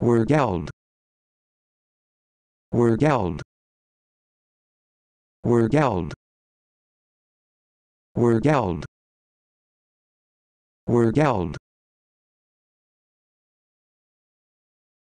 We're Wergeld We're Wergeld